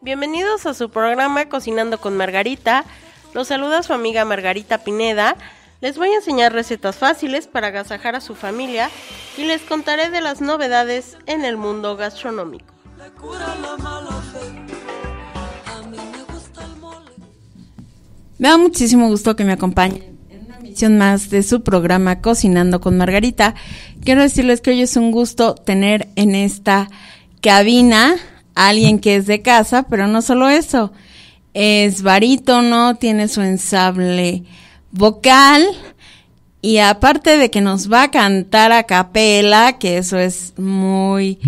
Bienvenidos a su programa Cocinando con Margarita. Los saluda su amiga Margarita Pineda. Les voy a enseñar recetas fáciles para agasajar a su familia y les contaré de las novedades en el mundo gastronómico. Me da muchísimo gusto que me acompañen más de su programa Cocinando con Margarita. Quiero decirles que hoy es un gusto tener en esta cabina a alguien que es de casa, pero no solo eso. Es barítono, tiene su ensable vocal y aparte de que nos va a cantar a capela, que eso es muy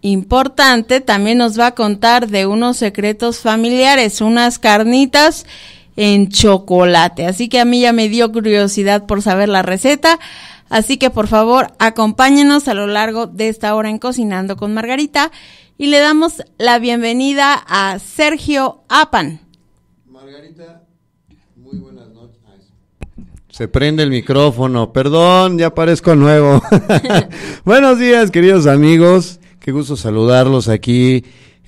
importante, también nos va a contar de unos secretos familiares, unas carnitas en chocolate. Así que a mí ya me dio curiosidad por saber la receta. Así que por favor acompáñenos a lo largo de esta hora en Cocinando con Margarita y le damos la bienvenida a Sergio Apan. Margarita, muy buenas noches. Se prende el micrófono, perdón, ya aparezco nuevo. buenos días queridos amigos, qué gusto saludarlos aquí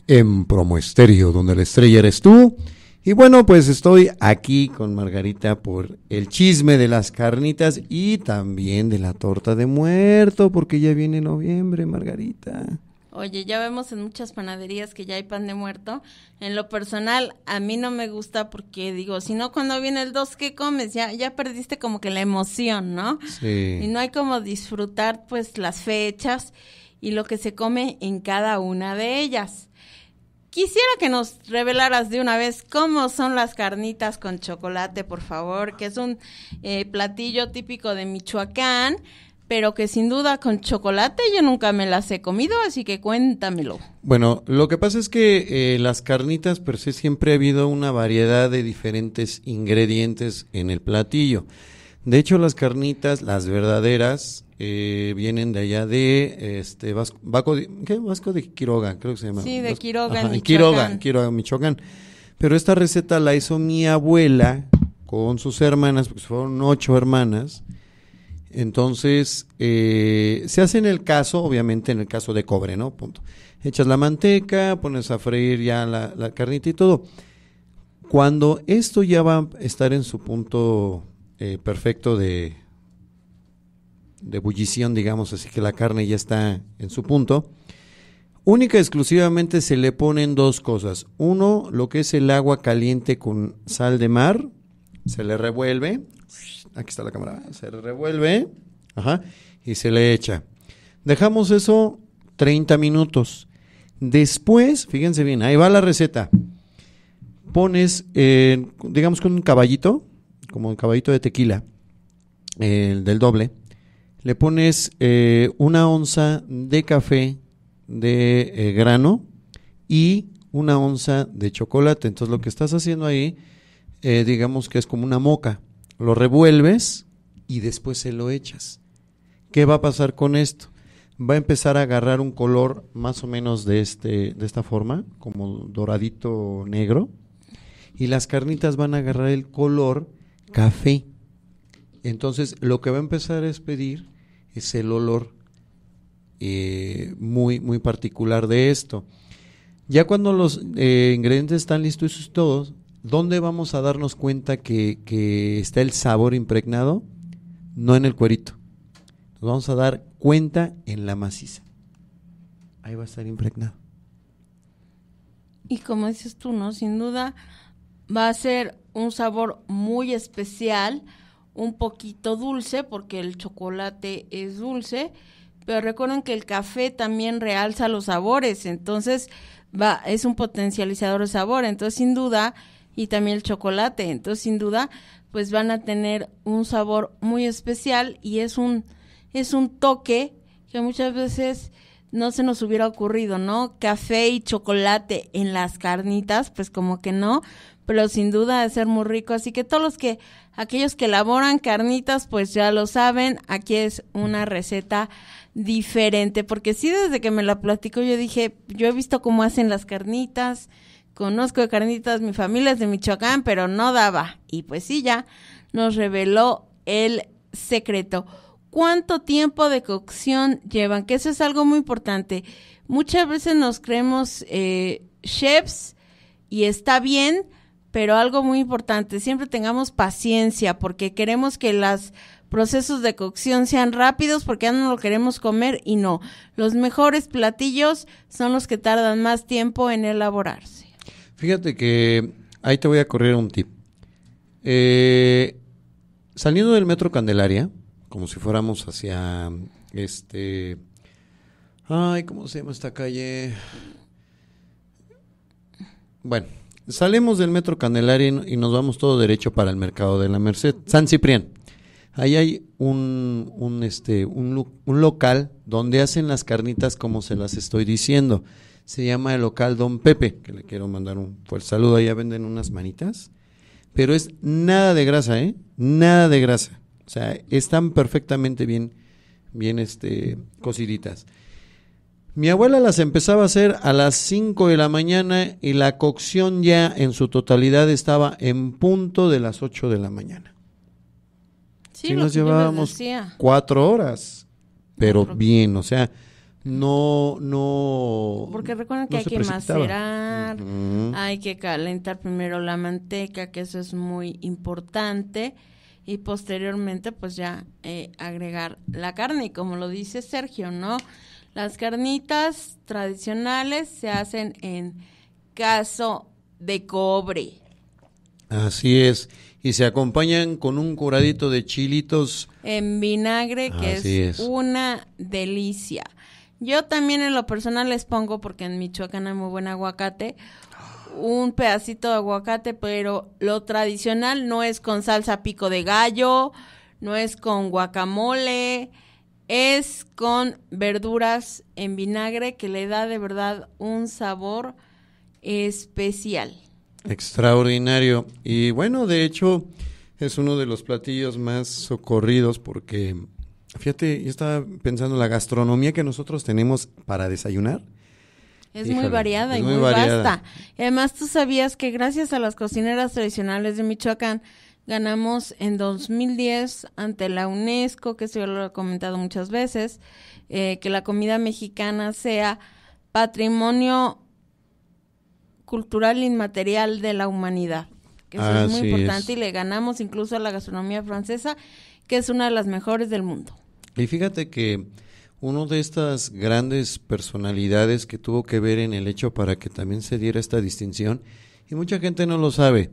en Promoesterio, donde la estrella eres tú. Y bueno, pues estoy aquí con Margarita por el chisme de las carnitas y también de la torta de muerto, porque ya viene noviembre, Margarita. Oye, ya vemos en muchas panaderías que ya hay pan de muerto. En lo personal, a mí no me gusta porque digo, si no cuando viene el 2, ¿qué comes? Ya, ya perdiste como que la emoción, ¿no? Sí. Y no hay como disfrutar pues las fechas y lo que se come en cada una de ellas. Quisiera que nos revelaras de una vez cómo son las carnitas con chocolate, por favor, que es un eh, platillo típico de Michoacán, pero que sin duda con chocolate yo nunca me las he comido, así que cuéntamelo. Bueno, lo que pasa es que eh, las carnitas per se siempre ha habido una variedad de diferentes ingredientes en el platillo. De hecho, las carnitas, las verdaderas, eh, vienen de allá de este Vasco, de, Vasco de Quiroga, creo que se llama. Sí, de Quiroga, Quiroga, Quiroga, Michoacán. Pero esta receta la hizo mi abuela con sus hermanas, porque fueron ocho hermanas. Entonces, eh, se hace en el caso, obviamente en el caso de cobre, ¿no? Punto. Echas la manteca, pones a freír ya la, carnita y todo. Cuando esto ya va a estar en su punto eh, perfecto de, de ebullición, digamos, así que la carne ya está en su punto. Única y exclusivamente se le ponen dos cosas. Uno, lo que es el agua caliente con sal de mar, se le revuelve. Aquí está la cámara. Se revuelve. Ajá. Y se le echa. Dejamos eso 30 minutos. Después, fíjense bien, ahí va la receta. Pones, eh, digamos, con un caballito, como un caballito de tequila, el del doble le pones eh, una onza de café de eh, grano y una onza de chocolate. Entonces lo que estás haciendo ahí, eh, digamos que es como una moca. Lo revuelves y después se lo echas. ¿Qué va a pasar con esto? Va a empezar a agarrar un color más o menos de, este, de esta forma, como doradito negro. Y las carnitas van a agarrar el color café. Entonces, lo que va a empezar a despedir es el olor eh, muy, muy particular de esto. Ya cuando los eh, ingredientes están listos y todos, ¿dónde vamos a darnos cuenta que, está el sabor impregnado? No en el cuerito. Nos vamos a dar cuenta en la maciza. Ahí va a estar impregnado. Y como dices tú, ¿no? Sin duda va a ser un sabor muy especial un poquito dulce porque el chocolate es dulce, pero recuerden que el café también realza los sabores, entonces va es un potencializador de sabor, entonces sin duda y también el chocolate, entonces sin duda pues van a tener un sabor muy especial y es un es un toque que muchas veces no se nos hubiera ocurrido, ¿no? Café y chocolate en las carnitas, pues como que no, pero sin duda de ser muy rico. Así que todos los que, aquellos que elaboran carnitas, pues ya lo saben, aquí es una receta diferente, porque sí, desde que me la platico yo dije, yo he visto cómo hacen las carnitas, conozco carnitas, mi familia es de Michoacán, pero no daba. Y pues sí, ya nos reveló el secreto cuánto tiempo de cocción llevan, que eso es algo muy importante. Muchas veces nos creemos eh, chefs y está bien, pero algo muy importante, siempre tengamos paciencia porque queremos que los procesos de cocción sean rápidos porque ya no lo queremos comer y no. Los mejores platillos son los que tardan más tiempo en elaborarse. Fíjate que ahí te voy a correr un tip. Eh, saliendo del Metro Candelaria, como si fuéramos hacia este. Ay, ¿cómo se llama esta calle? Bueno, salimos del metro Candelaria y nos vamos todo derecho para el mercado de la Merced, San Ciprián. Ahí hay un, un, este, un, local donde hacen las carnitas como se las estoy diciendo. Se llama el local Don Pepe, que le quiero mandar un fuerte saludo. Allá venden unas manitas, pero es nada de grasa, ¿eh? Nada de grasa. O sea, están perfectamente bien, bien este, cociditas. Mi abuela las empezaba a hacer a las 5 de la mañana y la cocción ya en su totalidad estaba en punto de las 8 de la mañana. Sí, nos llevábamos cuatro horas, pero bien, o sea, no, no. Porque recuerden que hay que macerar, hay que calentar primero la manteca, que eso es muy importante y posteriormente pues ya eh, agregar la carne. Y como lo dice Sergio, ¿no? Las carnitas tradicionales se hacen en caso de cobre. Así es. Y se acompañan con un curadito de chilitos. En vinagre, que es, es, una delicia. Yo también en lo personal les pongo, porque en Michoacán hay muy buen aguacate, un pedacito de aguacate, pero lo tradicional no es con salsa pico de gallo, no es con guacamole, es con verduras en vinagre que le da de verdad un sabor especial. Extraordinario. Y bueno, de hecho, es uno de los platillos más socorridos porque, fíjate, yo estaba pensando la gastronomía que nosotros tenemos para desayunar es muy variada y muy, vasta. además, tú sabías que gracias a las cocineras tradicionales de Michoacán, ganamos en 2010 ante la UNESCO, que se lo he comentado muchas veces, eh, que la comida mexicana sea patrimonio cultural inmaterial de la humanidad. Que eso es muy importante y le ganamos incluso a la gastronomía francesa, que es una de las mejores del mundo. Y fíjate que uno de estas grandes personalidades que tuvo que ver en el hecho para que también se diera esta distinción, y mucha gente no lo sabe.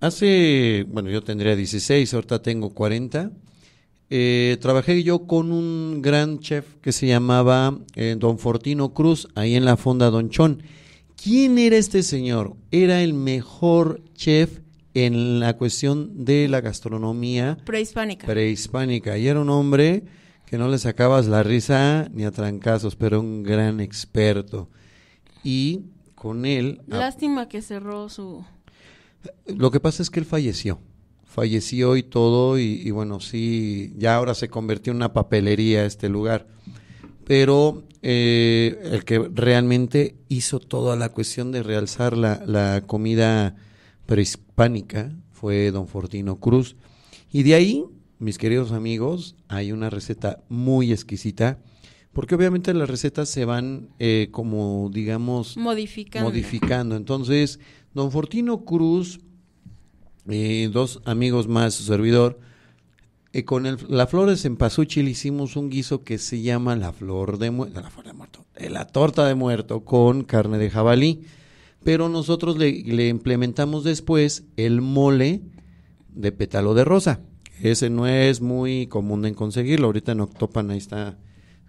Hace, bueno, yo tendría 16, ahorita tengo 40. Eh, trabajé yo con un gran chef que se llamaba eh, Don Fortino Cruz, ahí en la Fonda Don Chon. ¿Quién era este señor? Era el mejor chef en la cuestión de la gastronomía prehispánica. Prehispánica. Y era un hombre que no le sacabas la risa ni a trancazos, pero un gran experto. Y con él... Lástima que cerró su... Lo que pasa es que él falleció. Falleció y todo, y, bueno, sí, ya ahora se convirtió en una papelería este lugar. Pero eh, el que realmente hizo toda la cuestión de realzar la, la comida prehispánica fue don Fortino Cruz. Y de ahí mis queridos amigos, hay una receta muy exquisita, porque obviamente las recetas se van eh, como, digamos, modificando. modificando. Entonces, don Fortino Cruz, y eh, dos amigos más, su servidor, eh, con la flor de le hicimos un guiso que se llama la flor de muerto, la de la torta de muerto con carne de jabalí, pero nosotros le implementamos después el mole de pétalo de rosa ese no es muy común en conseguirlo. Ahorita en Octopan ahí está,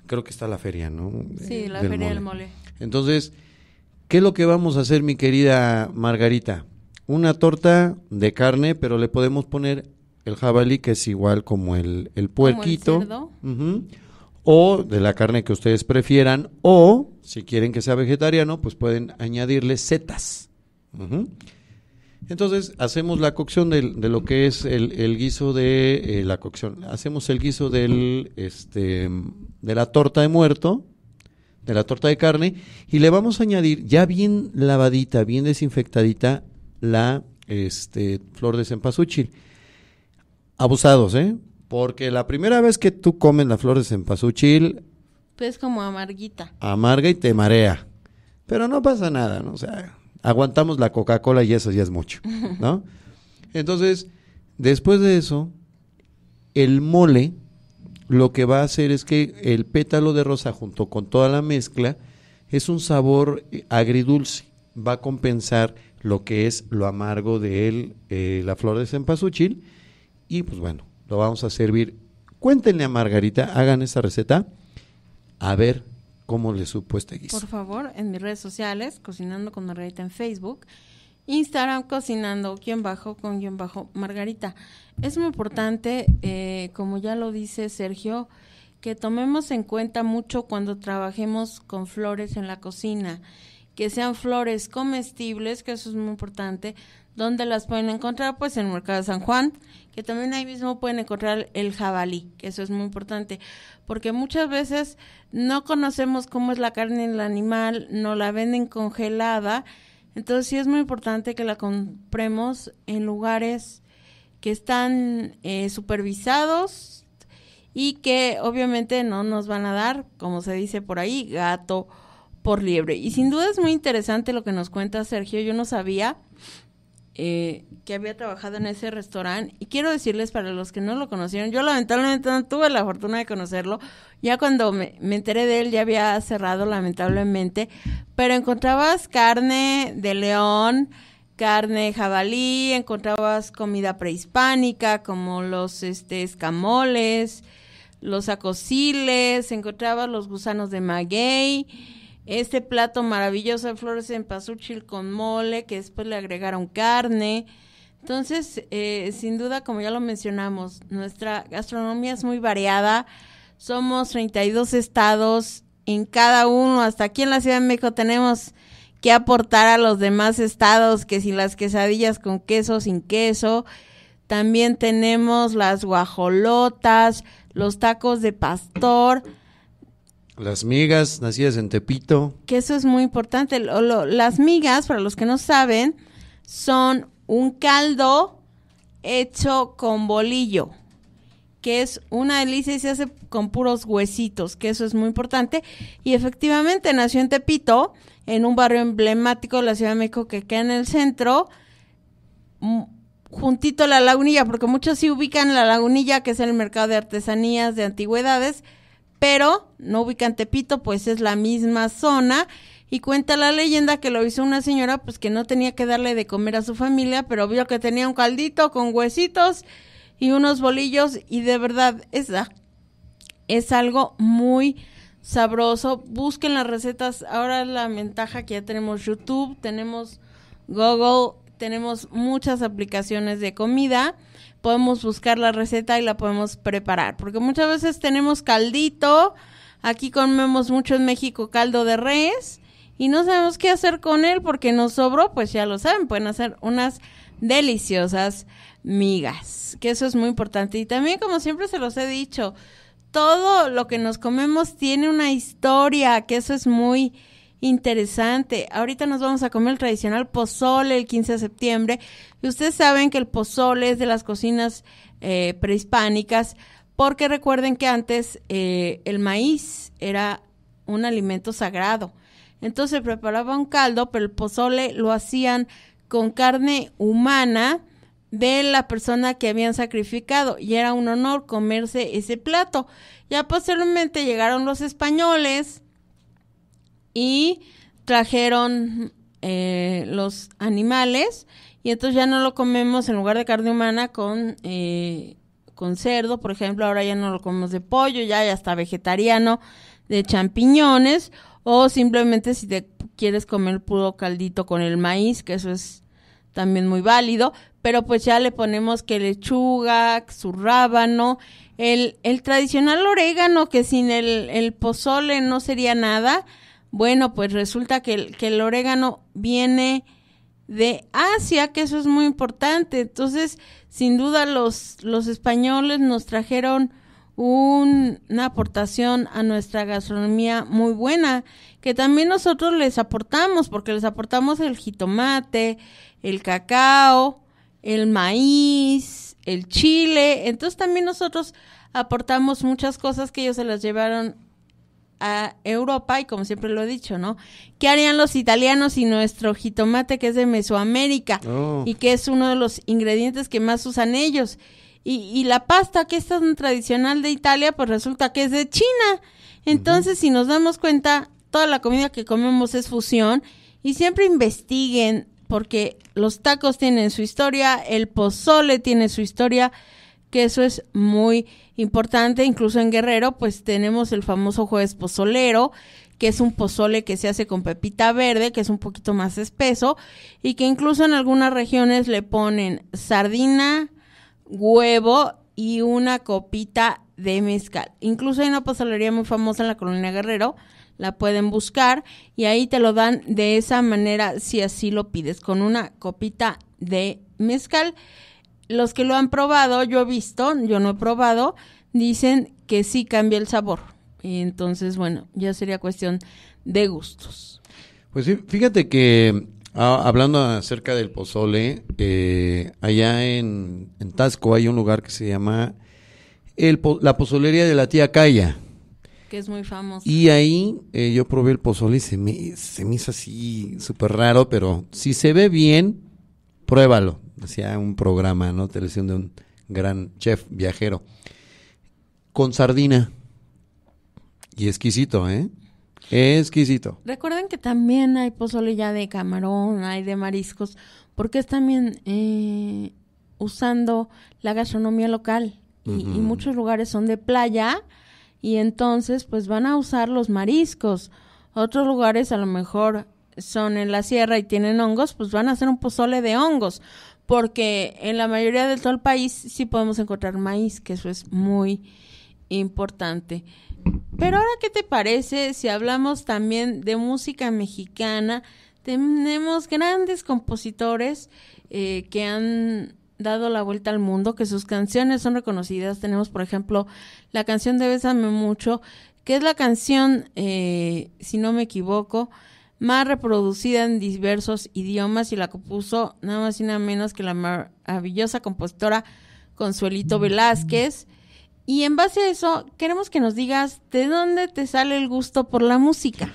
creo que está la feria, ¿no? Sí, la eh, feria del mole. Entonces, ¿qué es lo que vamos a hacer, mi querida Margarita? Una torta de carne, pero le podemos poner el jabalí, que es igual como el, el puerquito. o de la carne que ustedes prefieran, o si quieren que sea vegetariano, pues pueden añadirle setas. Entonces hacemos la cocción de, lo que es el, guiso de eh, la cocción. Hacemos el guiso del, este, de la torta de muerto, de la torta de carne, y le vamos a añadir ya bien lavadita, bien desinfectadita la este, flor de cempasúchil. Abusados, ¿eh? Porque la primera vez que tú comes la flor de cempasúchil... Pues como amarguita. Amarga y te marea. Pero no pasa nada, ¿no? O sea, aguantamos la Coca-Cola y eso ya es mucho, ¿no? Entonces, después de eso, el mole lo que va a hacer es que el pétalo de rosa junto con toda la mezcla es un sabor agridulce, va a compensar lo que es lo amargo de él, eh, la flor de cempasúchil y pues bueno, lo vamos a servir. Cuéntenle a Margarita, hagan esa receta, a ver cómo le supo este Por favor, en mis redes sociales, Cocinando con Margarita en Facebook, Instagram cocinando quien bajo con quien bajo Margarita. Es muy importante, eh, como ya lo dice Sergio, que tomemos en cuenta mucho cuando trabajemos con flores en la cocina, que sean flores comestibles, que eso es muy importante, ¿Dónde las pueden encontrar? Pues en Mercado San Juan, que también ahí mismo pueden encontrar el jabalí, que eso es muy importante, porque muchas veces no conocemos cómo es la carne del animal, no la venden congelada, entonces sí es muy importante que la compremos en lugares que están eh, supervisados y que obviamente no nos van a dar, como se dice por ahí, gato por liebre. Y sin duda es muy interesante lo que nos cuenta Sergio, yo no sabía eh, que había trabajado en ese restaurante. Y quiero decirles para los que no lo conocieron, yo lamentablemente no tuve la fortuna de conocerlo. Ya cuando me, enteré de él ya había cerrado lamentablemente, pero encontrabas carne de león, carne jabalí, encontrabas comida prehispánica como los este, escamoles, los acociles encontrabas los gusanos de maguey este plato maravilloso de flores en pasuchil con mole, que después le agregaron carne. Entonces, eh, sin duda, como ya lo mencionamos, nuestra gastronomía es muy variada. Somos 32 estados, en cada uno, hasta aquí en la Ciudad de México tenemos que aportar a los demás estados, que si las quesadillas con queso, sin queso. También tenemos las guajolotas, los tacos de pastor. Las migas nacidas en Tepito. Que eso es muy importante. las migas, para los que no saben, son un caldo hecho con bolillo, que es una delicia y se hace con puros huesitos, que eso es muy importante. Y efectivamente nació en Tepito, en un barrio emblemático de la Ciudad de México que queda en el centro, juntito a la lagunilla, porque muchos sí ubican la lagunilla, que es el mercado de artesanías, de antigüedades pero no ubican Tepito, pues es la misma zona. Y cuenta la leyenda que lo hizo una señora, pues que no tenía que darle de comer a su familia, pero vio que tenía un caldito con huesitos y unos bolillos, y de verdad, esa es algo muy sabroso. Busquen las recetas. Ahora la ventaja que ya tenemos YouTube, tenemos Google, tenemos muchas aplicaciones de comida podemos buscar la receta y la podemos preparar. Porque muchas veces tenemos caldito, aquí comemos mucho en México caldo de res y no sabemos qué hacer con él porque nos sobró, pues ya lo saben, pueden hacer unas deliciosas migas, que eso es muy importante. Y también, como siempre se los he dicho, todo lo que nos comemos tiene una historia, que eso es muy interesante. Ahorita nos vamos a comer el tradicional pozole el 15 de septiembre. Y ustedes saben que el pozole es de las cocinas eh, prehispánicas, porque recuerden que antes eh, el maíz era un alimento sagrado. Entonces preparaba un caldo, pero el pozole lo hacían con carne humana de la persona que habían sacrificado y era un honor comerse ese plato. Ya posteriormente llegaron los españoles y trajeron eh, los animales y entonces ya no lo comemos en lugar de carne humana con, eh, con cerdo, por ejemplo, ahora ya no lo comemos de pollo, ya, ya está vegetariano, de champiñones o simplemente si te quieres comer puro caldito con el maíz, que eso es también muy válido, pero pues ya le ponemos que lechuga, su rábano, el, el tradicional orégano que sin el, el pozole no sería nada, bueno, pues resulta que, que el orégano viene de Asia, que eso es muy importante. Entonces, sin duda los, los españoles nos trajeron una aportación a nuestra gastronomía muy buena, que también nosotros les aportamos, porque les aportamos el jitomate, el cacao, el maíz, el chile. Entonces también nosotros aportamos muchas cosas que ellos se las llevaron a Europa y como siempre lo he dicho, ¿no? ¿Qué harían los italianos y nuestro jitomate que es de Mesoamérica oh. y que es uno de los ingredientes que más usan ellos? Y, la pasta que es tan tradicional de Italia, pues resulta que es de China. Entonces, si nos damos cuenta, toda la comida que comemos es fusión y siempre investiguen porque los tacos tienen su historia, el pozole tiene su historia, que eso es muy importante. Incluso en Guerrero, pues tenemos el famoso jueves pozolero, que es un pozole que se hace con pepita verde, que es un poquito más espeso, y que incluso en algunas regiones le ponen sardina, huevo y una copita de mezcal. Incluso hay una pozolería muy famosa en la colonia Guerrero, la pueden buscar y ahí te lo dan de esa manera si así lo pides, con una copita de mezcal los que lo han probado, yo he visto, yo no he probado, dicen que sí cambia el sabor. entonces, bueno, ya sería cuestión de gustos. Pues sí, fíjate que ah, hablando acerca del pozole, eh, allá en, Tasco hay un lugar que se llama la pozolería de la tía Calla. Que es muy famoso. Y ahí eh, yo probé el pozole y se me, se me hizo así súper raro, pero si se ve bien, Pruébalo, decía un programa, ¿no? Televisión de un gran chef viajero. Con sardina. Y exquisito, ¿eh? Exquisito. Recuerden que también hay pozole ya de camarón, hay de mariscos, porque es también eh, usando la gastronomía local. Y, y, muchos lugares son de playa y entonces pues van a usar los mariscos. Otros lugares a lo mejor son en la sierra y tienen hongos, pues van a hacer un pozole de hongos, porque en la mayoría de todo el país sí podemos encontrar maíz, que eso es muy importante. Pero ahora, ¿qué te parece si hablamos también de música mexicana? Tenemos grandes compositores eh, que han dado la vuelta al mundo, que sus canciones son reconocidas. Tenemos, por ejemplo, la canción de Bésame Mucho, que es la canción, eh, si no me equivoco, más reproducida en diversos idiomas y la compuso nada más y nada menos que la maravillosa compositora Consuelito Velázquez. Y en base a eso, queremos que nos digas de dónde te sale el gusto por la música.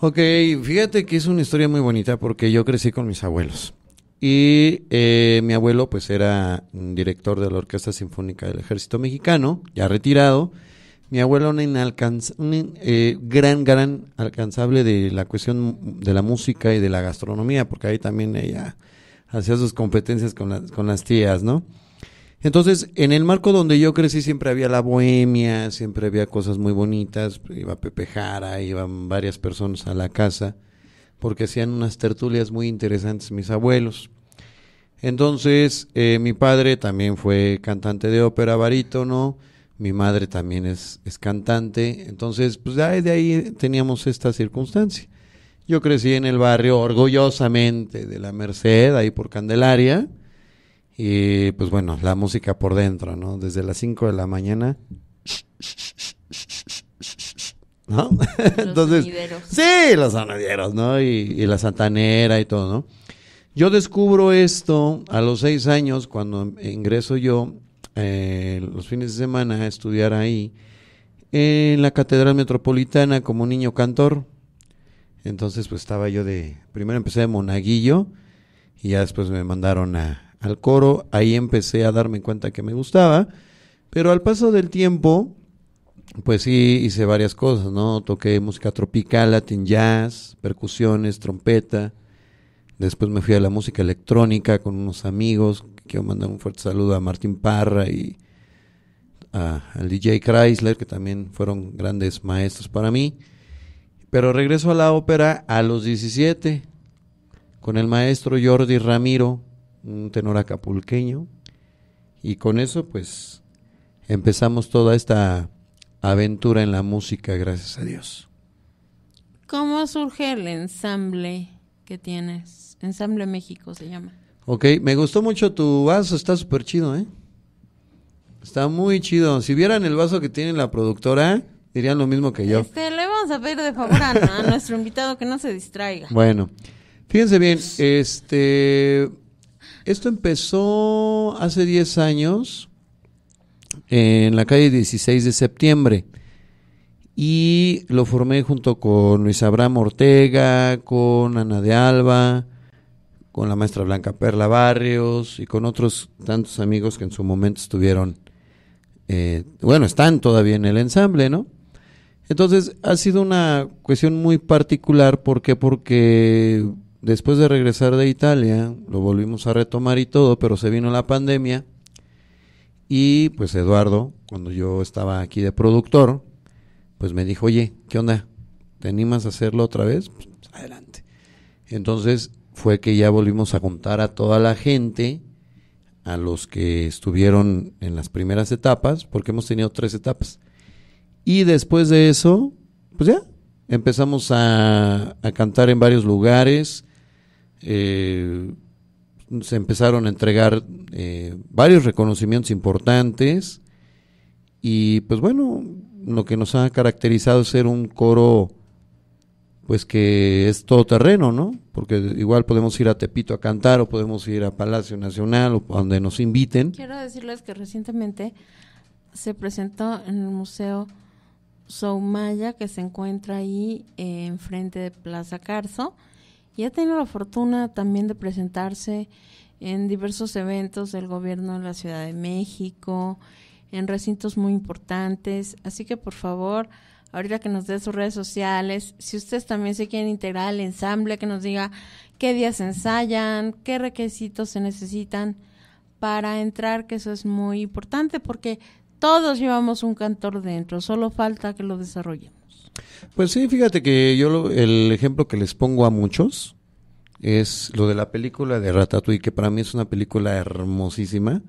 Ok, fíjate que es una historia muy bonita porque yo crecí con mis abuelos. Y eh, mi abuelo pues era director de la Orquesta Sinfónica del Ejército Mexicano, ya retirado. Mi abuelo era un eh, gran, gran alcanzable de la cuestión de la música y de la gastronomía, porque ahí también ella hacía sus competencias con, con las tías, ¿no? Entonces, en el marco donde yo crecí siempre había la bohemia, siempre había cosas muy bonitas, iba Pepe Jara, iban varias personas a la casa, porque hacían unas tertulias muy interesantes mis abuelos. Entonces, eh, mi padre también fue cantante de ópera, barítono, mi madre también es, cantante, entonces pues de ahí teníamos esta circunstancia. Yo crecí en el barrio orgullosamente de la Merced, ahí por Candelaria, y pues bueno, la música por dentro, ¿no? Desde las 5 de la mañana. ¿No? Los entonces, sí, los sonideros, ¿no? Y, y la santanera y todo, ¿no? Yo descubro esto a los seis años cuando ingreso yo eh, los fines de semana a estudiar ahí en la Catedral Metropolitana como niño cantor. Entonces pues estaba yo de, primero empecé de monaguillo y ya después me mandaron al coro, ahí empecé a darme cuenta que me gustaba, pero al paso del tiempo pues sí hice varias cosas, ¿no? Toqué música tropical, latin jazz, percusiones, trompeta. Después me fui a la música electrónica con unos amigos, quiero mandar un fuerte saludo a Martín Parra y al DJ Chrysler, que también fueron grandes maestros para mí. Pero regreso a la ópera a los 17 con el maestro Jordi Ramiro, un tenor acapulqueño. Y con eso pues empezamos toda esta aventura en la música, gracias a Dios. ¿Cómo surge el ensamble que tienes? Ensamble México se llama. Ok, me gustó mucho tu vaso, está súper chido, ¿eh? Está muy chido. Si vieran el vaso que tiene la productora, dirían lo mismo que yo. Este, le vamos a pedir de favor a, nuestro invitado que no se distraiga. Bueno, fíjense bien, este... Esto empezó hace 10 años en la calle 16 de septiembre y lo formé junto con Luis Abraham Ortega, con Ana de Alba, con la maestra Blanca Perla Barrios y con otros tantos amigos que en su momento estuvieron, eh, bueno, están todavía en el ensamble, ¿no? Entonces ha sido una cuestión muy particular, ¿por Porque después de regresar de Italia, lo volvimos a retomar y todo, pero se vino la pandemia y pues Eduardo, cuando yo estaba aquí de productor, pues me dijo, oye, ¿qué onda? ¿Te animas a hacerlo otra vez? Pues, adelante. Entonces fue que ya volvimos a juntar a toda la gente, a los que estuvieron en las primeras etapas, porque hemos tenido tres etapas. Y después de eso, pues ya, empezamos a, cantar en varios lugares, eh, se empezaron a entregar eh, varios reconocimientos importantes y pues bueno, lo que nos ha caracterizado es ser un coro pues que es todo terreno, ¿no? Porque igual podemos ir a Tepito a cantar o podemos ir a Palacio Nacional o donde nos inviten. Quiero decirles que recientemente se presentó en el Museo Soumaya que se encuentra ahí eh, enfrente de Plaza Carso y ha tenido la fortuna también de presentarse en diversos eventos del gobierno de la Ciudad de México, en recintos muy importantes. Así que por favor ahorita que nos dé sus redes sociales, si ustedes también se quieren integrar al ensamble, que nos diga qué días ensayan, qué requisitos se necesitan para entrar, que eso es muy importante porque todos llevamos un cantor dentro, solo falta que lo desarrollemos. Pues sí, fíjate que yo el ejemplo que les pongo a muchos es lo de la película de Ratatouille, que para mí es una película hermosísima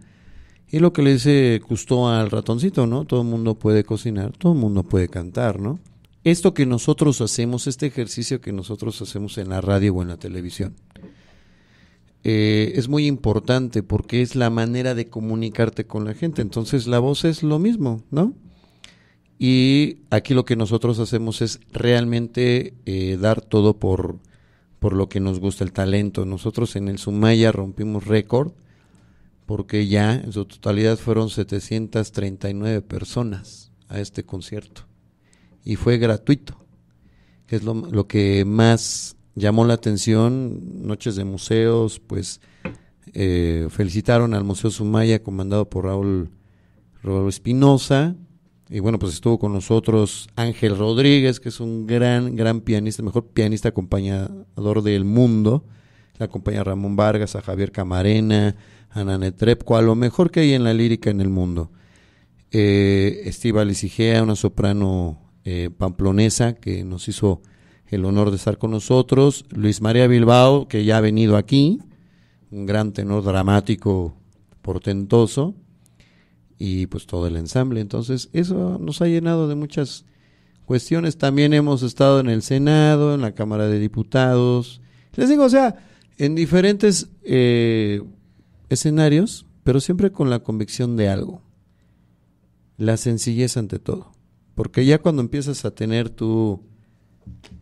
y lo que le dice Custó al ratoncito, ¿no? Todo el mundo puede cocinar, todo el mundo puede cantar, ¿no? Esto que nosotros hacemos, este ejercicio que nosotros hacemos en la radio o en la televisión, eh, es muy importante porque es la manera de comunicarte con la gente. Entonces la voz es lo mismo, ¿no? Y aquí lo que nosotros hacemos es realmente eh, dar todo por, por lo que nos gusta el talento. Nosotros en el Sumaya rompimos récord porque ya en su totalidad fueron 739 personas a este concierto y fue gratuito, que es lo, que más llamó la atención, noches de museos, pues eh, felicitaron al Museo Sumaya comandado por Raúl, Raúl Espinosa, y bueno, pues estuvo con nosotros Ángel Rodríguez, que es un gran, gran pianista, mejor pianista acompañador del mundo, la acompaña Ramón Vargas, a Javier Camarena, Ananetrepco, a lo mejor que hay en la lírica en el mundo. Eh, Estiva una soprano eh, pamplonesa que nos hizo el honor de estar con nosotros. Luis María Bilbao, que ya ha venido aquí, un gran tenor dramático portentoso. Y pues todo el ensamble. Entonces, eso nos ha llenado de muchas cuestiones. También hemos estado en el Senado, en la Cámara de Diputados. Les digo, o sea, en diferentes eh, escenarios, pero siempre con la convicción de algo. La sencillez ante todo. Porque ya cuando empiezas a tener tu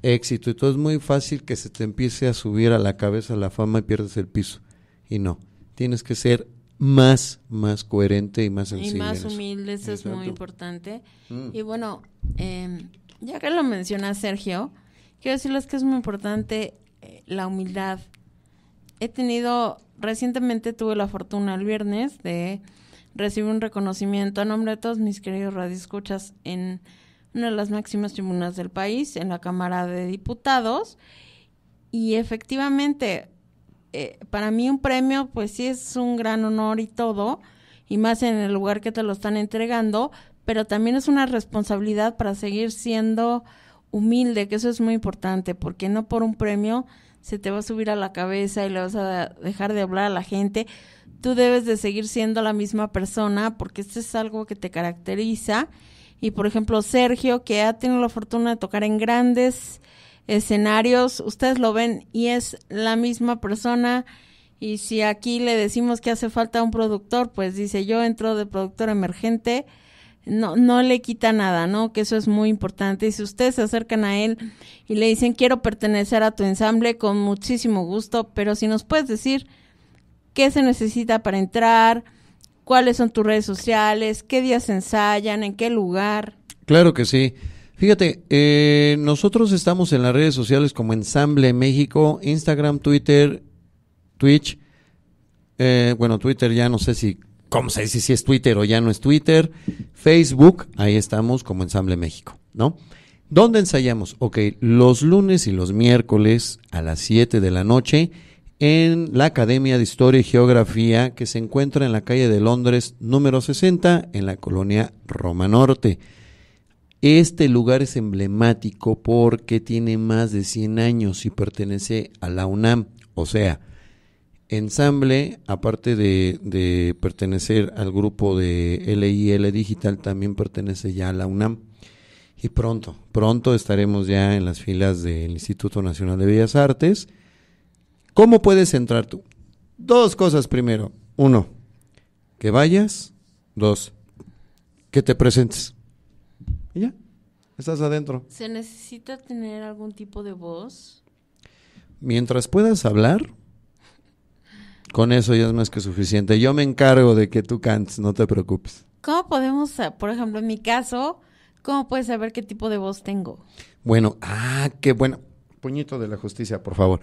éxito y todo es muy fácil que se te empiece a subir a la cabeza la fama y pierdes el piso. Y no, tienes que ser más, más coherente y más sencillo. Y más humilde, eso es muy importante. Mm. Y bueno, em, ya que lo menciona Sergio, quiero decirles que es muy importante eh, la humildad. He tenido recientemente tuve la fortuna el viernes de recibir un reconocimiento a nombre de todos mis queridos radioescuchas en una de las máximas tribunas del país, en la Cámara de Diputados. Y efectivamente, eh, para mí un premio, pues sí es un gran honor y todo, y más en el lugar que te lo están entregando, pero también es una responsabilidad para seguir siendo humilde, que eso es muy importante, porque no por un premio se te va a subir a la cabeza y le vas a dejar de hablar a la gente. Tú debes de seguir siendo la misma persona porque esto es algo que te caracteriza. Y por ejemplo, Sergio, que ha tenido la fortuna de tocar en grandes escenarios, ustedes lo ven y es la misma persona. Y si aquí le decimos que hace falta un productor, pues dice, yo entro de productor emergente no, no le quita nada, ¿no? Que eso es muy importante. Y si ustedes se acercan a él y le dicen, quiero pertenecer a tu ensamble, con muchísimo gusto, pero si nos puedes decir qué se necesita para entrar, cuáles son tus redes sociales, qué días ensayan, en qué lugar. Claro que sí. Fíjate, eh, nosotros estamos en las redes sociales como Ensamble México, Instagram, Twitter, Twitch. Eh, bueno, Twitter ya no sé si ¿cómo se dice si es Twitter o ya no es Twitter? Facebook, ahí estamos como Ensamble México, ¿no? ¿Dónde ensayamos? Ok, los lunes y los miércoles a las 7 de la noche en la Academia de Historia y Geografía que se encuentra en la calle de Londres número 60 en la colonia Roma Norte. Este lugar es emblemático porque tiene más de 100 años y pertenece a la UNAM, o sea, Ensamble, aparte de, pertenecer al grupo de LIL Digital, también pertenece ya a la UNAM. Y pronto, pronto estaremos ya en las filas del Instituto Nacional de Bellas Artes. ¿Cómo puedes entrar tú? Dos cosas primero. Uno, que vayas. Dos, que te presentes. Y ya, estás adentro. ¿Se necesita tener algún tipo de voz? Mientras puedas hablar, con eso ya es más que suficiente. Yo me encargo de que tú cantes, no te preocupes. ¿Cómo podemos, por ejemplo, en mi caso, cómo puedes saber qué tipo de voz tengo? Bueno, ah, qué bueno. Puñito de la justicia, por favor.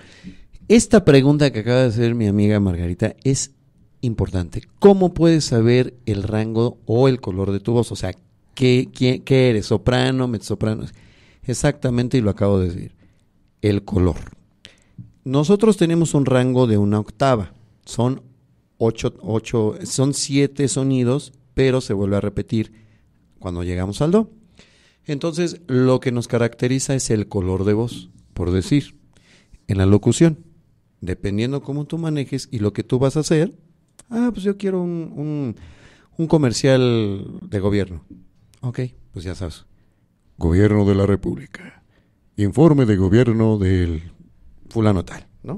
Esta pregunta que acaba de hacer mi amiga Margarita es importante. ¿Cómo puedes saber el rango o el color de tu voz? O sea, ¿qué, eres? ¿Soprano, mezzoprano? Exactamente, y lo acabo de decir. El color. Nosotros tenemos un rango de una octava son ocho, ocho, son siete sonidos, pero se vuelve a repetir cuando llegamos al do. Entonces, lo que nos caracteriza es el color de voz, por decir, en la locución. Dependiendo cómo tú manejes y lo que tú vas a hacer, ah, pues yo quiero un, un, un comercial de gobierno. Ok, pues ya sabes. Gobierno de la República. Informe de gobierno del fulano tal, ¿no?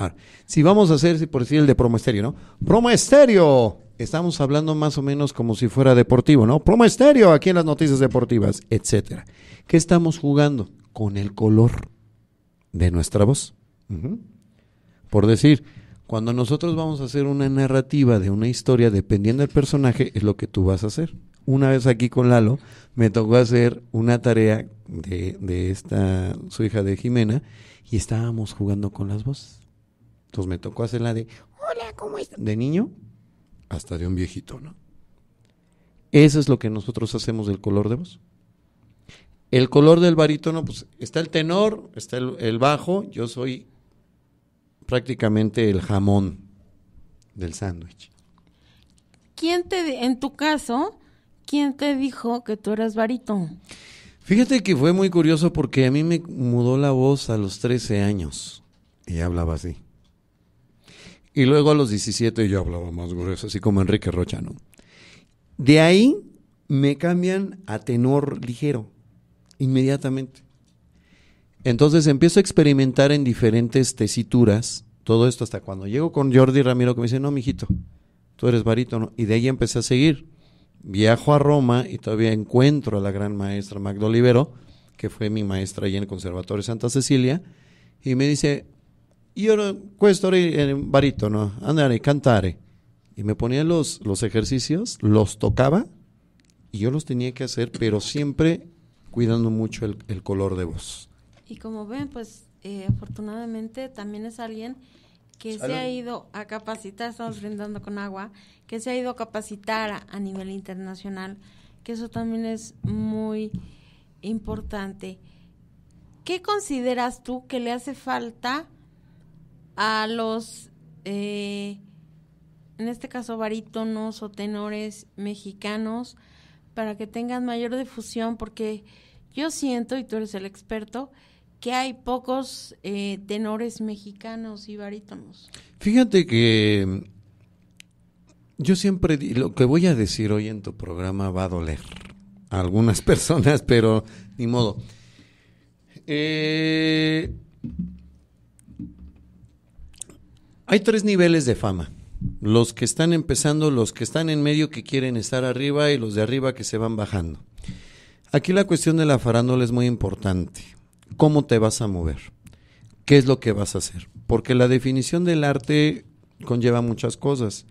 Ah, si vamos a hacer, por decir, el de promo estéreo, ¿no? Promo estéreo. Estamos hablando más o menos como si fuera deportivo, ¿no? Promo estéreo aquí en las noticias deportivas, etcétera. ¿Qué estamos jugando? Con el color de nuestra voz. Por decir, cuando nosotros vamos a hacer una narrativa de una historia, dependiendo del personaje, es lo que tú vas a hacer. Una vez aquí con Lalo, me tocó hacer una tarea de, de esta, su hija de Jimena, y estábamos jugando con las voces entonces me tocó hacer la de, hola, ¿cómo estás? De niño hasta de un viejito, ¿no? Eso es lo que nosotros hacemos del color de voz. El color del barítono, pues está el tenor, está el, bajo, yo soy prácticamente el jamón del sándwich. ¿Quién te, en tu caso, quién te dijo que tú eras barítono? Fíjate que fue muy curioso porque a mí me mudó la voz a los 13 años y hablaba así. Y luego a los 17 yo hablaba más grueso, así como Enrique Rocha, ¿no? De ahí me cambian a tenor ligero, inmediatamente. Entonces empiezo a experimentar en diferentes tesituras, todo esto hasta cuando llego con Jordi Ramiro que me dice, no, mijito, tú eres barítono. Y de ahí empecé a seguir. Viajo a Roma y todavía encuentro a la gran maestra Magdo Olivero, que fue mi maestra allí en el Conservatorio Santa Cecilia, y me dice, Io questo era un barítono, andare, cantare. Y me ponía los, los ejercicios, los tocaba y yo los tenía que hacer, pero siempre cuidando mucho el, color de voz. Y como ven, pues eh, afortunadamente también es alguien que se ha ido a capacitar, estamos brindando con agua, que se ha ido a capacitar a nivel internacional, que eso también es muy importante. ¿Qué consideras tú que le hace falta? a los, eh, en este caso, barítonos o tenores mexicanos para que tengan mayor difusión, porque yo siento, y tú eres el experto, que hay pocos eh, tenores mexicanos y barítonos. Fíjate que mm, yo siempre, lo que voy a decir hoy en tu programa va a doler a algunas personas, pero ni modo. Eh, hay tres niveles de fama. Los que están empezando, los que están en medio que quieren estar arriba y los de arriba que se van bajando. Aquí la cuestión de la farándula es muy importante. ¿Cómo te vas a mover? ¿Qué es lo que vas a hacer? Porque la definición del arte conlleva muchas cosas.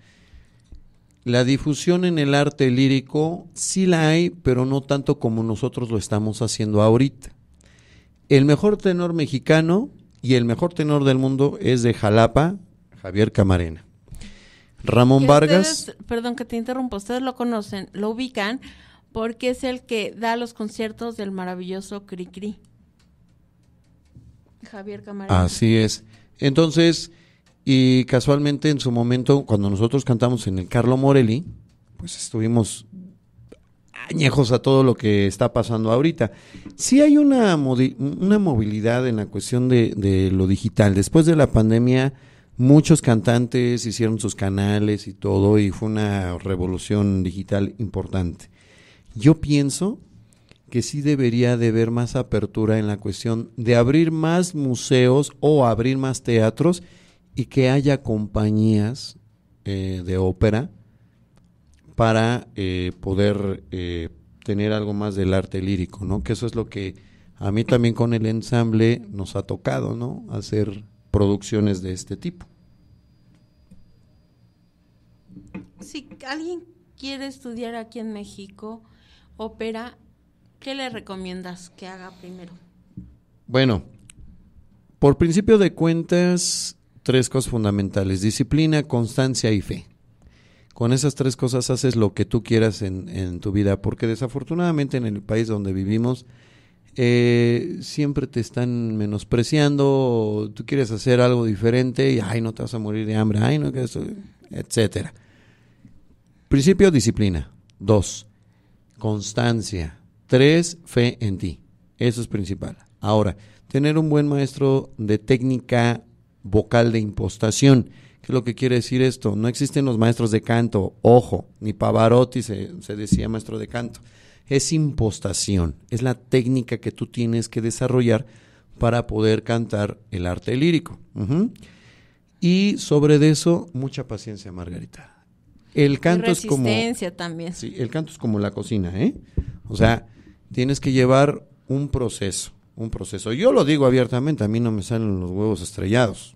La difusión en el arte lírico sí la hay, pero no tanto como nosotros lo estamos haciendo ahorita. El mejor tenor mexicano y el mejor tenor del mundo es de Jalapa, Javier Camarena. Ramón Vargas. perdón que te interrumpo, ustedes lo conocen, lo ubican porque es el que da los conciertos del maravilloso Cricri. Javier Camarena. Así es. Entonces, y casualmente en su momento, cuando nosotros cantamos en el Carlo Morelli, pues estuvimos añejos a todo lo que está pasando ahorita. Sí hay una, una movilidad en la cuestión de lo digital. Después de la pandemia Muchos cantantes hicieron sus canales y todo, y fue una revolución digital importante. Yo pienso que sí debería de haber más apertura en la cuestión de abrir más museos o abrir más teatros y que haya compañías eh, de ópera para eh, poder eh, tener algo más del arte lírico, ¿no? Que eso es lo que a mí también con el ensamble nos ha tocado, ¿no? Hacer producciones de este tipo. Si alguien quiere estudiar aquí en México ópera, ¿qué le recomiendas que haga primero? Bueno, por principio de cuentas, tres cosas fundamentales, disciplina, constancia y fe. Con esas tres cosas haces lo que tú quieras en, en tu vida, porque desafortunadamente en el país donde vivimos, eh, siempre te están menospreciando, tú quieres hacer algo diferente y, ay, no te vas a morir de hambre, ay, no, que etcétera. Principio, disciplina. Dos, constancia. Tres, fe en ti. Eso es principal. Ahora, tener un buen maestro de técnica vocal de impostación. ¿Qué es lo que quiere decir esto? No existen los maestros de canto, ojo, ni Pavarotti se decía maestro de canto es impostación, es la técnica que tú tienes que desarrollar para poder cantar el arte lírico. Y sobre eso, mucha paciencia, Margarita. El canto es como también. Sí, el canto es como la cocina, ¿eh? O sea, tienes que llevar un proceso, un proceso. Yo lo digo abiertamente, a mí no me salen los huevos estrellados.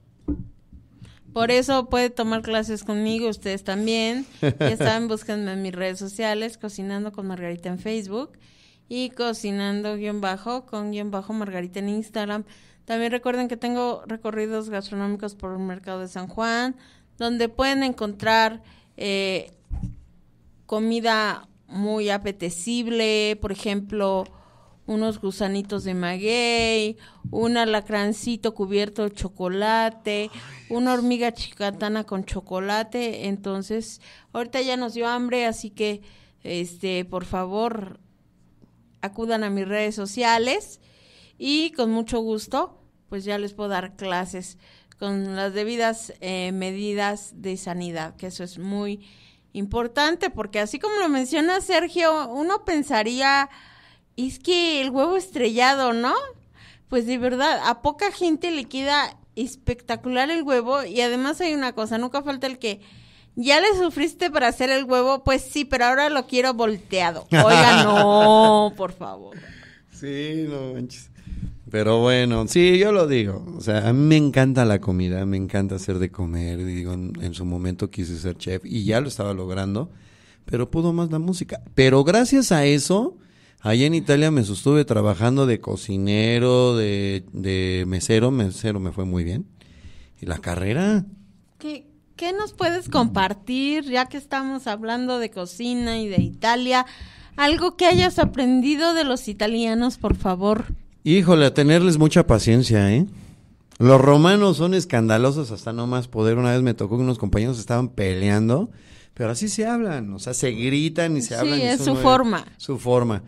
Por eso puede tomar clases conmigo, ustedes también. Ya saben, búsquenme en mis redes sociales, Cocinando con Margarita en Facebook y Cocinando guión bajo con bajo Margarita en Instagram. También recuerden que tengo recorridos gastronómicos por el mercado de San Juan, donde pueden encontrar eh, comida muy apetecible, por ejemplo, unos gusanitos de maguey, un alacrancito cubierto de chocolate, una hormiga chicatana con chocolate. Entonces, ahorita ya nos dio hambre, así que, este, por favor, acudan a mis redes sociales y con mucho gusto, pues ya les puedo dar clases con las debidas eh, medidas de sanidad, que eso es muy importante, porque así como lo menciona Sergio, uno pensaría es que el huevo estrellado, ¿no? Pues de verdad, a poca gente le queda espectacular el huevo y además hay una cosa, nunca falta el que ya le sufriste para hacer el huevo, pues sí, pero ahora lo quiero volteado. Oiga, no, por favor. Sí, no manches. Pero bueno, sí, yo lo digo. O sea, a mí me encanta la comida, me encanta hacer de comer. Digo, en su momento quise ser chef y ya lo estaba logrando, pero pudo más la música. Pero gracias a eso, Allá en Italia me sostuve trabajando de cocinero, de, mesero, mesero me fue muy bien. ¿Y la carrera? ¿Qué, nos puedes compartir, ya que estamos hablando de cocina y de Italia? Algo que hayas aprendido de los italianos, por favor. Híjole, a tenerles mucha paciencia, ¿eh? Los romanos son escandalosos hasta no más poder. Una vez me tocó que unos compañeros estaban peleando, pero así se hablan, o sea, se gritan y se hablan. Sí, es su forma. su forma.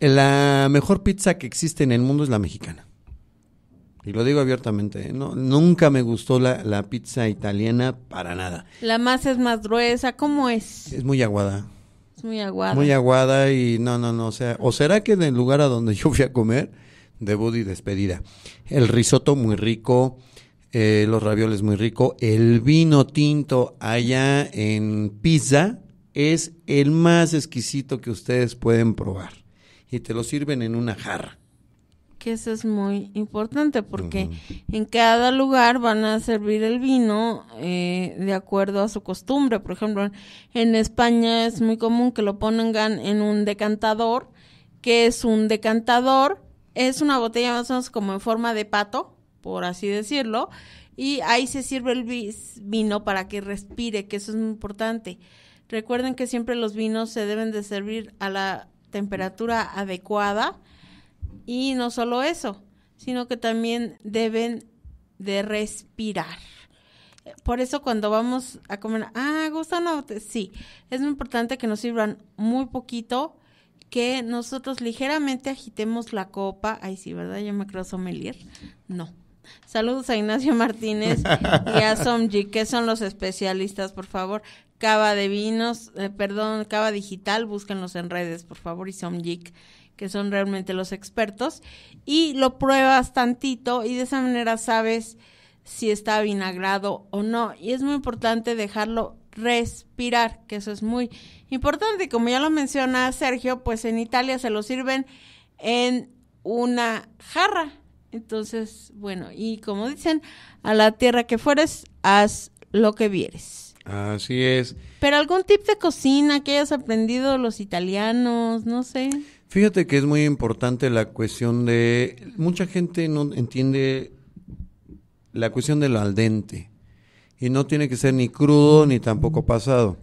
La mejor pizza que existe en el mundo es la mexicana. Y lo digo abiertamente, ¿eh? no, nunca me gustó la, pizza italiana para nada. La masa es más gruesa, ¿cómo es? Es muy aguada. Es muy aguada. Muy aguada y no, no, no, o sea, o será que en el lugar a donde yo voy a comer, debo y despedida. El risotto muy rico, eh, los ravioles muy rico, el vino tinto allá en pizza es el más exquisito que ustedes pueden probar y te lo sirven en una jarra. Que eso es muy importante porque en cada lugar van a servir el vino eh, de acuerdo a su costumbre. Por ejemplo, en España es muy común que lo pongan en un decantador, que es un decantador, es una botella más o menos como en forma de pato, por así decirlo, y ahí se sirve el vino para que respire, que eso es muy importante. Recuerden que siempre los vinos se deben de servir a la temperatura adecuada y no solo eso, sino que también deben de respirar. Por eso cuando vamos a comer, ah, gusta no, sí, es muy importante que nos sirvan muy poquito, que nosotros ligeramente agitemos la copa, ay sí, ¿verdad? Yo me creo sommelier, no, Saludos a Ignacio Martínez y a Somji, que son los especialistas, por favor. Cava de Vinos, eh, perdón, Cava Digital, búsquenlos en redes, por favor, y Somjic, que son realmente los expertos. Y lo pruebas tantito y de esa manera sabes si está vinagrado o no. Y es muy importante dejarlo respirar, que eso es muy importante. Como ya lo menciona Sergio, pues en Italia se lo sirven en una jarra entonces, bueno, y como dicen, a la tierra que fueres, haz lo que vieres. Así es. Pero algún tip de cocina que hayas aprendido los italianos, no sé. Fíjate que es muy importante la cuestión de mucha gente no entiende la cuestión del al dente y no tiene que ser ni crudo ni tampoco pasado.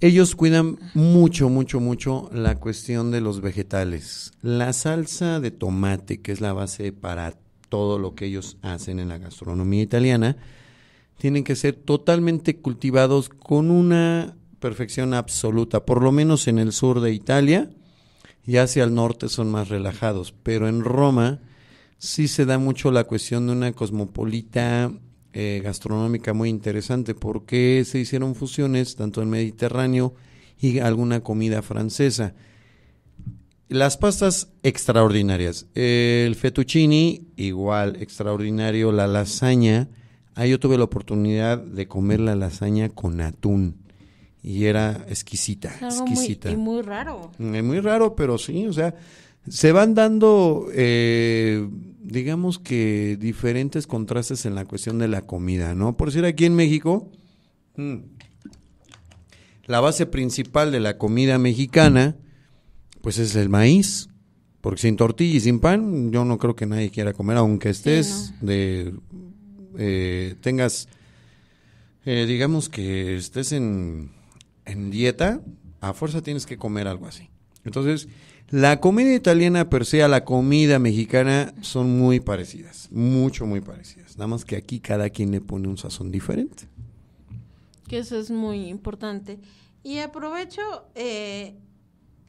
Ellos cuidan mucho, mucho, mucho la cuestión de los vegetales. La salsa de tomate, que es la base para todo lo que ellos hacen en la gastronomía italiana, tienen que ser totalmente cultivados con una perfección absoluta, por lo menos en el sur de Italia y hacia el norte son más relajados, pero en Roma sí se da mucho la cuestión de una cosmopolita eh, gastronómica muy interesante porque se hicieron fusiones tanto en Mediterráneo y alguna comida francesa. Las pastas extraordinarias, el fettuccini igual extraordinario, la lasaña. ahí yo tuve la oportunidad de comer la lasaña con atún y era exquisita, exquisita. Muy, y muy raro. Mm, muy raro, pero sí, o sea, se van dando eh, digamos que diferentes contrastes en la cuestión de la comida, ¿no? Por decir aquí en México, mm, la base principal de la comida mexicana, pues es el maíz. Porque sin tortilla y sin pan, yo no creo que nadie quiera comer, aunque estés de. Eh, tengas. Eh, digamos que estés en, en dieta, a fuerza tienes que comer algo así. Entonces, la comida italiana per se a la comida mexicana son muy parecidas, mucho, muy parecidas. Nada más que aquí cada quien le pone un sazón diferente. Que eso es muy importante. Y aprovecho eh,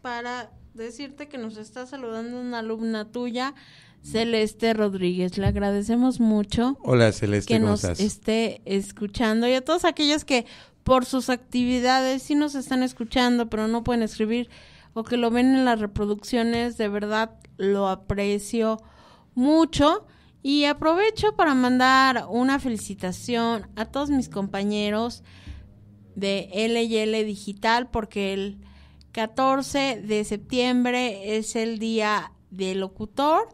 para decirte que nos está saludando una alumna tuya, Celeste Rodríguez. Le agradecemos mucho. Hola, Celeste, que nos esté escuchando y a todos aquellos que por sus actividades sí nos están escuchando, pero no pueden escribir o que lo ven en las reproducciones, de verdad lo aprecio mucho. Y aprovecho para mandar una felicitación a todos mis compañeros de LL Digital porque el 14 de septiembre es el día del locutor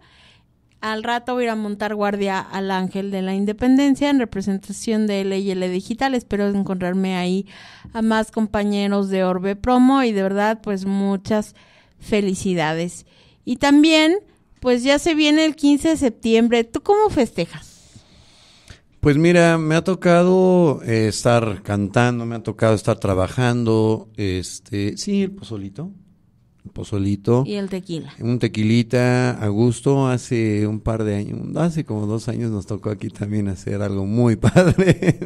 al rato voy a montar guardia al Ángel de la Independencia en representación de LL Digital. Espero encontrarme ahí a más compañeros de Orbe Promo y de verdad, pues muchas felicidades. Y también, pues ya se viene el 15 de septiembre. ¿Tú cómo festejas? Pues mira, me ha tocado eh, estar cantando, me ha tocado estar trabajando, este, sí, el pozolito, pues pozolito. Y el tequila. Un tequilita a gusto. Hace un par de años, hace como dos años nos tocó aquí también hacer algo muy padre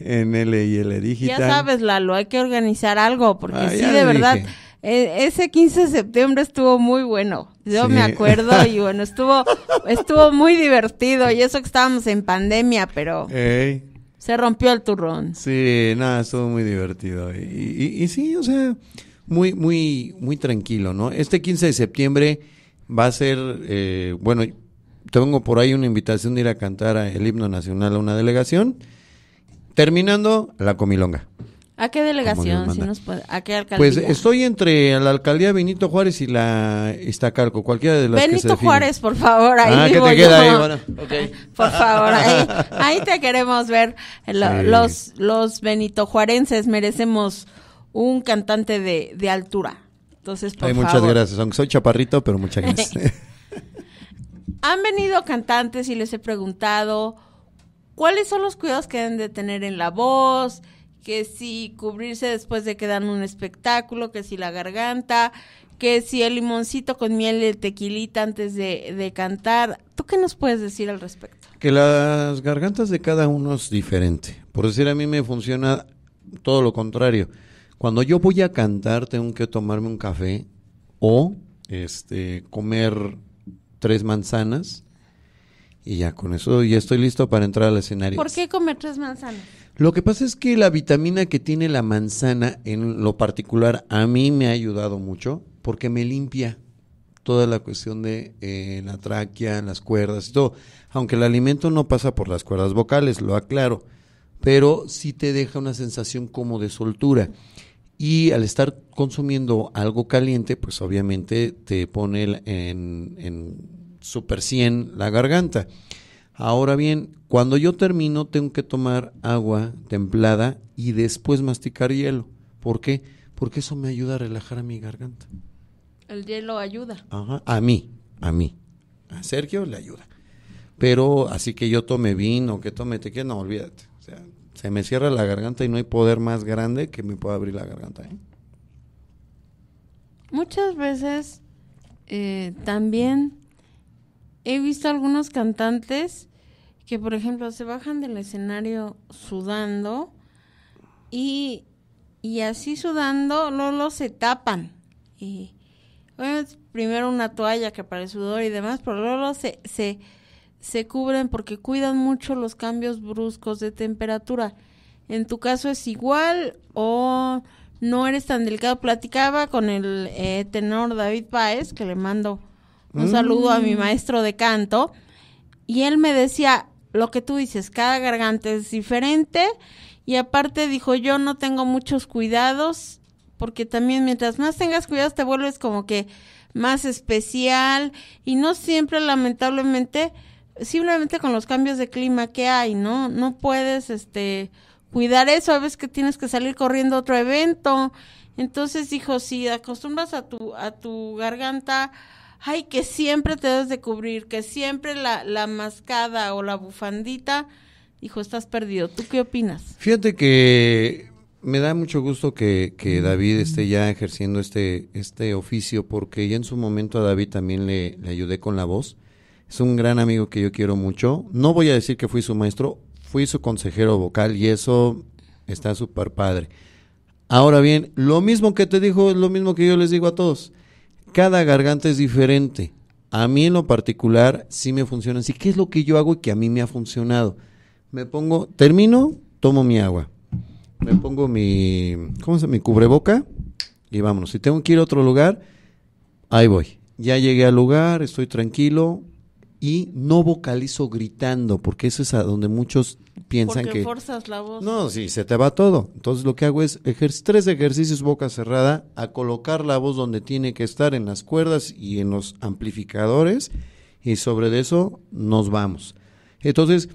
en, y el Digital. Ya sabes, Lalo, hay que organizar algo porque ah, sí, de verdad. E, ese 15 de septiembre estuvo muy bueno. Yo me acuerdo y bueno, estuvo estuvo muy divertido y eso que estábamos en pandemia, pero se rompió el turrón. Sí, nada, estuvo muy divertido. y sí, o sea, muy, muy, muy tranquilo, ¿no? Este 15 de septiembre va a ser, eh, bueno, tengo por ahí una invitación de ir a cantar el himno nacional a una delegación. Terminando, la comilonga. ¿A qué delegación? ¿A qué alcaldía? Pues estoy entre la alcaldía Benito Juárez y la Iztacalco, cualquiera de las Benito Juárez, por favor, ahí ah, te queda ahí, Por favor, ahí, te queremos ver. Los los benitojuarenses merecemos un cantante de, altura. Entonces, por Ay, muchas gracias. Aunque soy chaparrito, pero muchas gracias. Han venido cantantes y les he preguntado cuáles son los cuidados que deben de tener en la voz, que si cubrirse después de que dan un espectáculo, que si la garganta, que si el limoncito con miel y el tequilita antes de, de cantar. ¿Tú qué nos puedes decir al respecto? Que las gargantas de cada uno es diferente. Por decir, a mí me funciona todo lo contrario cuando yo voy a cantar, tengo que tomarme un café o este, comer tres manzanas y ya con eso ya estoy listo para entrar al escenario. ¿Por qué comer tres manzanas? Lo que pasa es que la vitamina que tiene la manzana, en lo particular, a mí me ha ayudado mucho porque me limpia toda la cuestión de eh, la tráquea, las cuerdas y todo. Aunque el alimento no pasa por las cuerdas vocales, lo aclaro, pero sí te deja una sensación como de soltura. Y al estar consumiendo algo caliente, pues obviamente te pone en, en super 100 la garganta. Ahora bien, cuando yo termino tengo que tomar agua templada y después masticar hielo. ¿Por qué? Porque eso me ayuda a relajar a mi garganta. El hielo ayuda. Ajá, a mí, a mí. A Sergio le ayuda. Pero así que yo tome vino, que tome tequila, no, olvídate. O sea, se me cierra la garganta y no hay poder más grande que me pueda abrir la garganta. ¿eh? Muchas veces eh, también he visto algunos cantantes que, por ejemplo, se bajan del escenario sudando y, y así sudando, los se tapan. Y, primero una toalla que para sudor y demás, pero luego se, se se cubren porque cuidan mucho los cambios bruscos de temperatura. En tu caso es igual o no eres tan delicado. Platicaba con el eh, tenor David Páez, que le mando un mm. saludo a mi maestro de canto, y él me decía lo que tú dices, cada garganta es diferente y aparte dijo yo no tengo muchos cuidados porque también mientras más tengas cuidados te vuelves como que más especial y no siempre lamentablemente simplemente con los cambios de clima que hay, ¿no? No puedes este cuidar eso, a veces que tienes que salir corriendo a otro evento. Entonces dijo, si acostumbras a tu a tu garganta, ay, que siempre te debes de cubrir, que siempre la la mascada o la bufandita, hijo, estás perdido. ¿Tú qué opinas? Fíjate que me da mucho gusto que, que, David esté ya ejerciendo este, este oficio, porque ya en su momento a David también le, le ayudé con la voz. Es un gran amigo que yo quiero mucho. No voy a decir que fui su maestro, fui su consejero vocal y eso está súper padre. Ahora bien, lo mismo que te dijo es lo mismo que yo les digo a todos. Cada garganta es diferente. A mí en lo particular sí me funciona así. ¿Qué es lo que yo hago y que a mí me ha funcionado? Me pongo, termino, tomo mi agua. Me pongo mi, ¿cómo se Mi cubreboca y vámonos. Si tengo que ir a otro lugar, ahí voy. Ya llegué al lugar, estoy tranquilo, y no vocalizo gritando, porque eso es a donde muchos piensan porque que... forzas la voz. No, sí, se te va todo. Entonces lo que hago es ejer tres ejercicios boca cerrada, a colocar la voz donde tiene que estar, en las cuerdas y en los amplificadores, y sobre eso nos vamos. Entonces,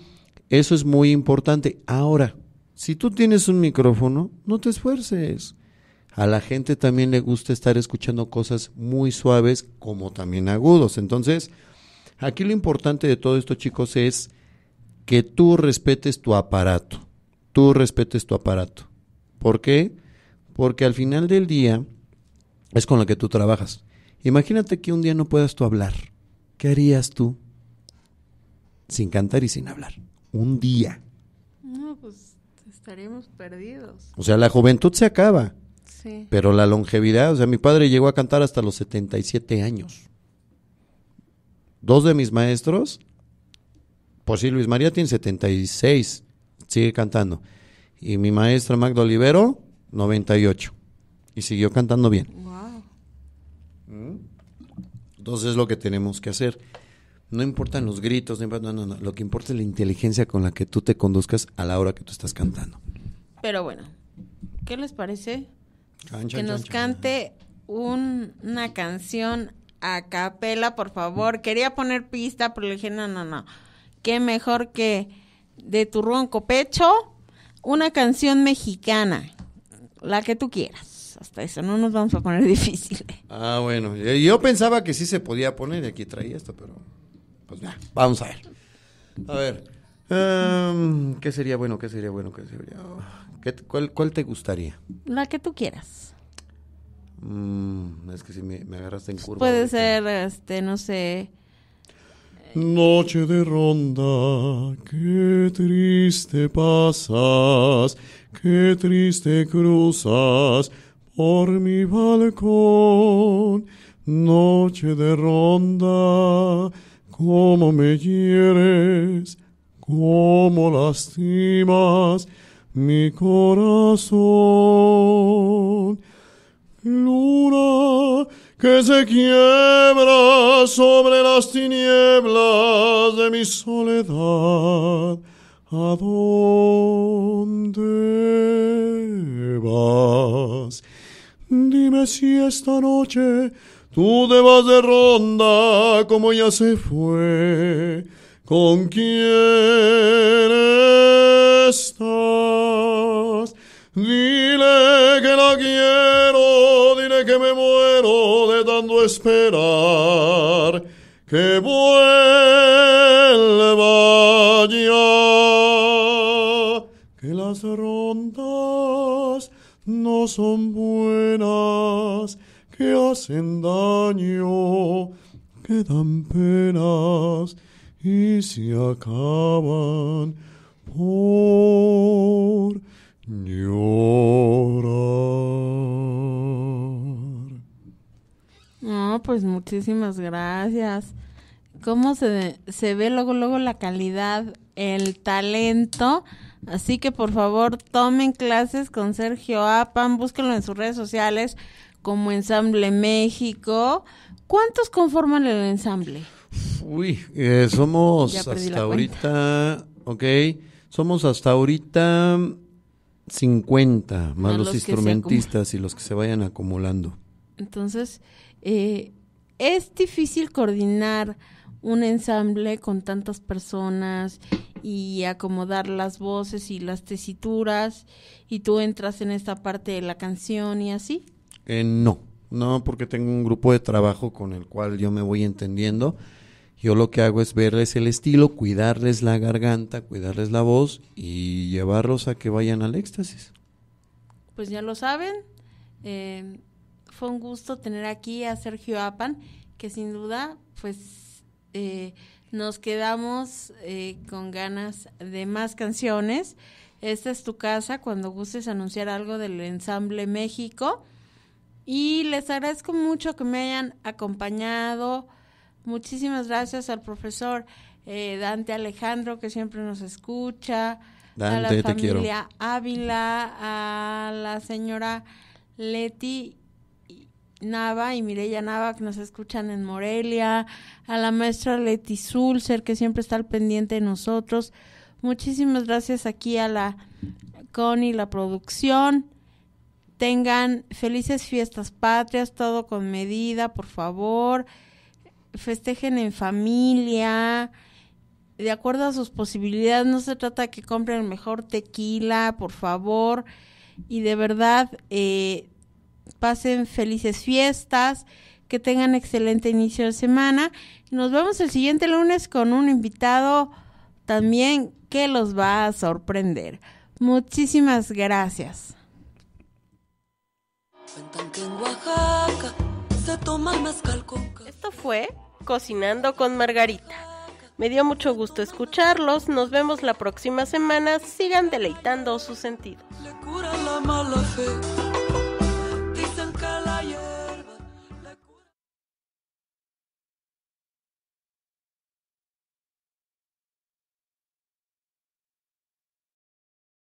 eso es muy importante. Ahora, si tú tienes un micrófono, no te esfuerces. A la gente también le gusta estar escuchando cosas muy suaves como también agudos. Entonces, Aquí lo importante de todo esto, chicos, es que tú respetes tu aparato. Tú respetes tu aparato. ¿Por qué? Porque al final del día es con lo que tú trabajas. Imagínate que un día no puedas tú hablar. ¿Qué harías tú? Sin cantar y sin hablar. Un día. No, pues estaremos perdidos. O sea, la juventud se acaba. Sí. Pero la longevidad, o sea, mi padre llegó a cantar hasta los 77 años. Dos de mis maestros, por pues sí, Luis María tiene 76, sigue cantando. Y mi maestra Magda Olivero, 98. Y siguió cantando bien. Wow. Mm. Entonces es lo que tenemos que hacer. No importan los gritos, no, no, no, Lo que importa es la inteligencia con la que tú te conduzcas a la hora que tú estás cantando. Pero bueno, ¿qué les parece? que nos cante una canción a capela, por favor. Mm. Quería poner pista, pero le dije, no, no, no. Qué mejor que de tu ronco pecho una canción mexicana, la que tú quieras. Hasta eso, no nos vamos a poner difícil. Ah, bueno. Yo pensaba que sí se podía poner y aquí traía esto, pero pues ya, vamos a ver. A ver. Em, ¿Qué sería bueno? ¿Qué sería bueno? ¿Qué sería? Oh, cuál, ¿Cuál te gustaría? La que tú quieras. Mm, es que si me, agarraste en curva. Puede ser, este, no sé. Noche de ronda, qué triste pasas, qué triste cruzas por mi balcón. Noche de ronda, cómo me hieres, cómo lastimas mi corazón. Luna que se quiebra sobre las tinieblas de mi soledad. ¿A dónde vas? Dime si esta noche tú te vas de ronda como ya se fue. ¿Con quién estás? Dile que la quiero, dile que me muero de tanto esperar que vuelva ya, que las rondas no son buenas, que hacen daño, que dan penas y se acaban por llorar. No, pues muchísimas gracias. ¿Cómo se, se ve luego, luego la calidad, el talento? Así que por favor tomen clases con Sergio Apan, búsquenlo en sus redes sociales como Ensamble México. ¿Cuántos conforman el ensamble? Uy, eh, somos hasta ahorita, ok, somos hasta ahorita 50, más, los, instrumentistas y los que se vayan acumulando. Entonces, eh, es difícil coordinar un ensamble con tantas personas y acomodar las voces y las tesituras y tú entras en esta parte de la canción y así? Eh, no, no, porque tengo un grupo de trabajo con el cual yo me voy entendiendo yo lo que hago es verles el estilo, cuidarles la garganta, cuidarles la voz y llevarlos a que vayan al éxtasis. Pues ya lo saben. Eh, fue un gusto tener aquí a Sergio Apan, que sin duda, pues eh, nos quedamos eh, con ganas de más canciones. Esta es tu casa cuando gustes anunciar algo del ensamble México. Y les agradezco mucho que me hayan acompañado Muchísimas gracias al profesor eh, Dante Alejandro, que siempre nos escucha. a la familia Ávila, a la señora Leti Nava y Mireya Nava, que nos escuchan en Morelia, a la maestra Leti Sulzer, que siempre está al pendiente de nosotros. Muchísimas gracias aquí a la Connie, la producción. Tengan felices fiestas patrias, todo con medida, por favor festejen en familia, de acuerdo a sus posibilidades. No se trata de que compren mejor tequila, por favor. Y de verdad, eh, pasen felices fiestas, que tengan excelente inicio de semana. Nos vemos el siguiente lunes con un invitado también que los va a sorprender. Muchísimas gracias. Esto fue Cocinando con Margarita. Me dio mucho gusto escucharlos, nos vemos la próxima semana, sigan deleitando sus sentidos.